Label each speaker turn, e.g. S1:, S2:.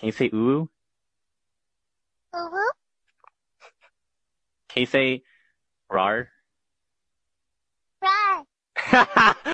S1: Can you say uwu?
S2: Uwu?
S3: Can you say rar?
S4: Rar.